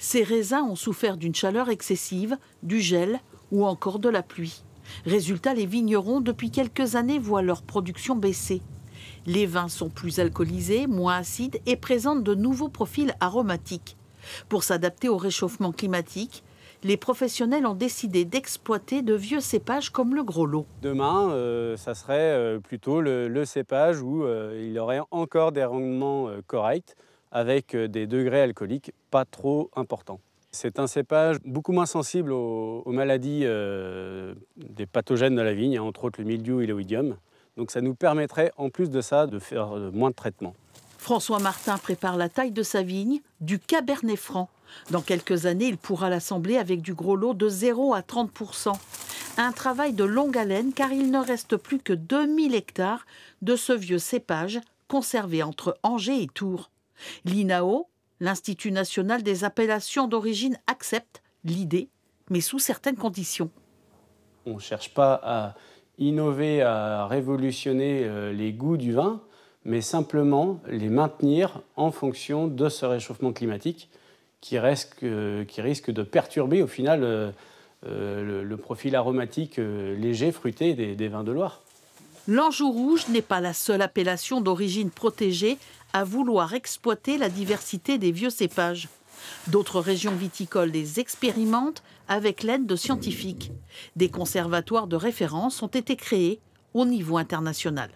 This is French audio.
ces raisins ont souffert d'une chaleur excessive, du gel ou encore de la pluie. Résultat, les vignerons, depuis quelques années, voient leur production baisser. Les vins sont plus alcoolisés, moins acides et présentent de nouveaux profils aromatiques. Pour s'adapter au réchauffement climatique, les professionnels ont décidé d'exploiter de vieux cépages comme le gros lot. Demain, euh, ça serait euh, plutôt le, cépage où euh, il aurait encore des rendements corrects, avec euh, des degrés alcooliques pas trop importants. C'est un cépage beaucoup moins sensible aux, maladies euh, des pathogènes de la vigne, hein, entre autres le mildiou et le Donc ça nous permettrait en plus de ça de faire euh, moins de traitements. François Martin prépare la taille de sa vigne, du Cabernet Franc. Dans quelques années, il pourra l'assembler avec du gros lot de 0 à 30 Un travail de longue haleine car il ne reste plus que 2000 hectares de ce vieux cépage conservé entre Angers et Tours. L'INAO, l'Institut national des appellations d'origine, accepte l'idée, mais sous certaines conditions. On ne cherche pas à innover, à révolutionner euh, les goûts du vin, mais simplement les maintenir en fonction de ce réchauffement climatique qui risque, de perturber au final euh, euh, le, profil aromatique léger, fruité des vins de Loire. L'Anjou rouge n'est pas la seule appellation d'origine protégée à vouloir exploiter la diversité des vieux cépages. D'autres régions viticoles les expérimentent avec l'aide de scientifiques. Des conservatoires de référence ont été créés au niveau international.